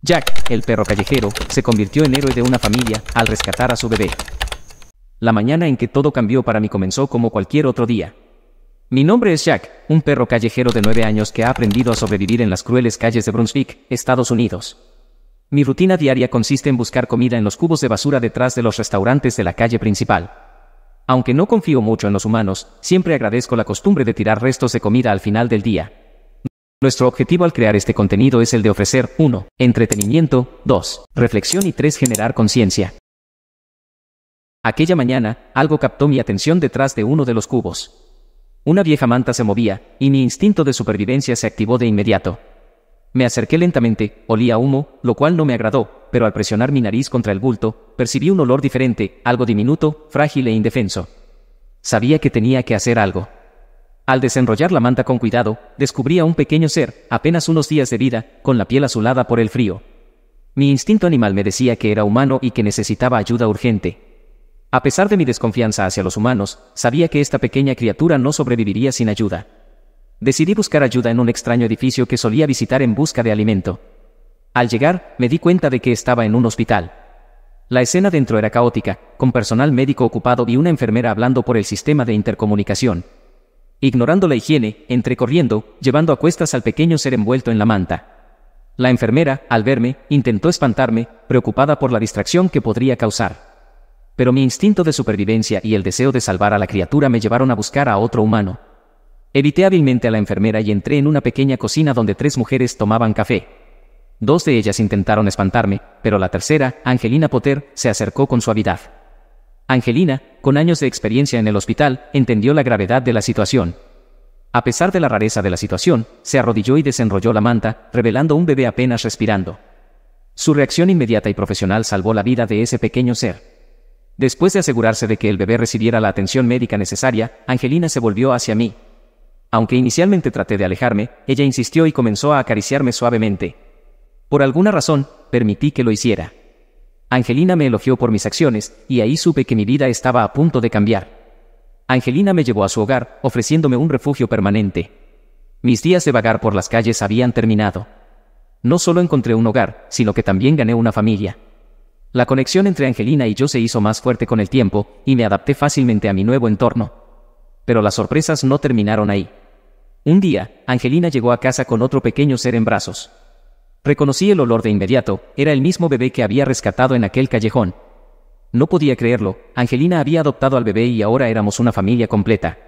Jack, el perro callejero, se convirtió en héroe de una familia al rescatar a su bebé. La mañana en que todo cambió para mí comenzó como cualquier otro día. Mi nombre es Jack, un perro callejero de nueve años que ha aprendido a sobrevivir en las crueles calles de Brunswick, Estados Unidos. Mi rutina diaria consiste en buscar comida en los cubos de basura detrás de los restaurantes de la calle principal. Aunque no confío mucho en los humanos, siempre agradezco la costumbre de tirar restos de comida al final del día, nuestro objetivo al crear este contenido es el de ofrecer 1. Entretenimiento, 2. Reflexión y 3. Generar conciencia. Aquella mañana, algo captó mi atención detrás de uno de los cubos. Una vieja manta se movía, y mi instinto de supervivencia se activó de inmediato. Me acerqué lentamente, olía humo, lo cual no me agradó, pero al presionar mi nariz contra el bulto, percibí un olor diferente, algo diminuto, frágil e indefenso. Sabía que tenía que hacer algo. Al desenrollar la manta con cuidado, descubrí a un pequeño ser, apenas unos días de vida, con la piel azulada por el frío. Mi instinto animal me decía que era humano y que necesitaba ayuda urgente. A pesar de mi desconfianza hacia los humanos, sabía que esta pequeña criatura no sobreviviría sin ayuda. Decidí buscar ayuda en un extraño edificio que solía visitar en busca de alimento. Al llegar, me di cuenta de que estaba en un hospital. La escena dentro era caótica, con personal médico ocupado y una enfermera hablando por el sistema de intercomunicación ignorando la higiene, entrecorriendo, corriendo, llevando a cuestas al pequeño ser envuelto en la manta. La enfermera, al verme, intentó espantarme, preocupada por la distracción que podría causar. Pero mi instinto de supervivencia y el deseo de salvar a la criatura me llevaron a buscar a otro humano. Evité hábilmente a la enfermera y entré en una pequeña cocina donde tres mujeres tomaban café. Dos de ellas intentaron espantarme, pero la tercera, Angelina Potter, se acercó con suavidad. Angelina, con años de experiencia en el hospital, entendió la gravedad de la situación. A pesar de la rareza de la situación, se arrodilló y desenrolló la manta, revelando un bebé apenas respirando. Su reacción inmediata y profesional salvó la vida de ese pequeño ser. Después de asegurarse de que el bebé recibiera la atención médica necesaria, Angelina se volvió hacia mí. Aunque inicialmente traté de alejarme, ella insistió y comenzó a acariciarme suavemente. Por alguna razón, permití que lo hiciera. Angelina me elogió por mis acciones, y ahí supe que mi vida estaba a punto de cambiar. Angelina me llevó a su hogar, ofreciéndome un refugio permanente. Mis días de vagar por las calles habían terminado. No solo encontré un hogar, sino que también gané una familia. La conexión entre Angelina y yo se hizo más fuerte con el tiempo, y me adapté fácilmente a mi nuevo entorno. Pero las sorpresas no terminaron ahí. Un día, Angelina llegó a casa con otro pequeño ser en brazos. Reconocí el olor de inmediato, era el mismo bebé que había rescatado en aquel callejón. No podía creerlo, Angelina había adoptado al bebé y ahora éramos una familia completa.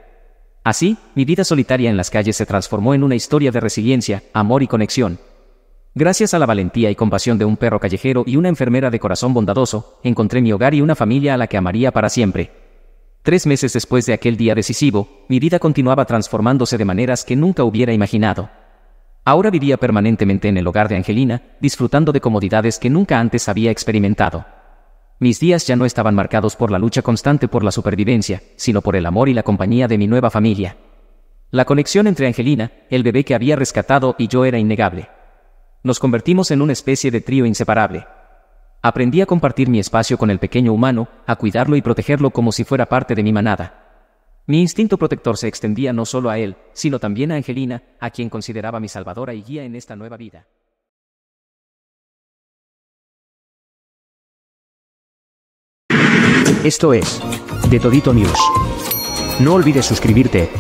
Así, mi vida solitaria en las calles se transformó en una historia de resiliencia, amor y conexión. Gracias a la valentía y compasión de un perro callejero y una enfermera de corazón bondadoso, encontré mi hogar y una familia a la que amaría para siempre. Tres meses después de aquel día decisivo, mi vida continuaba transformándose de maneras que nunca hubiera imaginado. Ahora vivía permanentemente en el hogar de Angelina, disfrutando de comodidades que nunca antes había experimentado. Mis días ya no estaban marcados por la lucha constante por la supervivencia, sino por el amor y la compañía de mi nueva familia. La conexión entre Angelina, el bebé que había rescatado y yo era innegable. Nos convertimos en una especie de trío inseparable. Aprendí a compartir mi espacio con el pequeño humano, a cuidarlo y protegerlo como si fuera parte de mi manada. Mi instinto protector se extendía no solo a él, sino también a Angelina, a quien consideraba mi salvadora y guía en esta nueva vida. Esto es, de Todito News. No olvides suscribirte,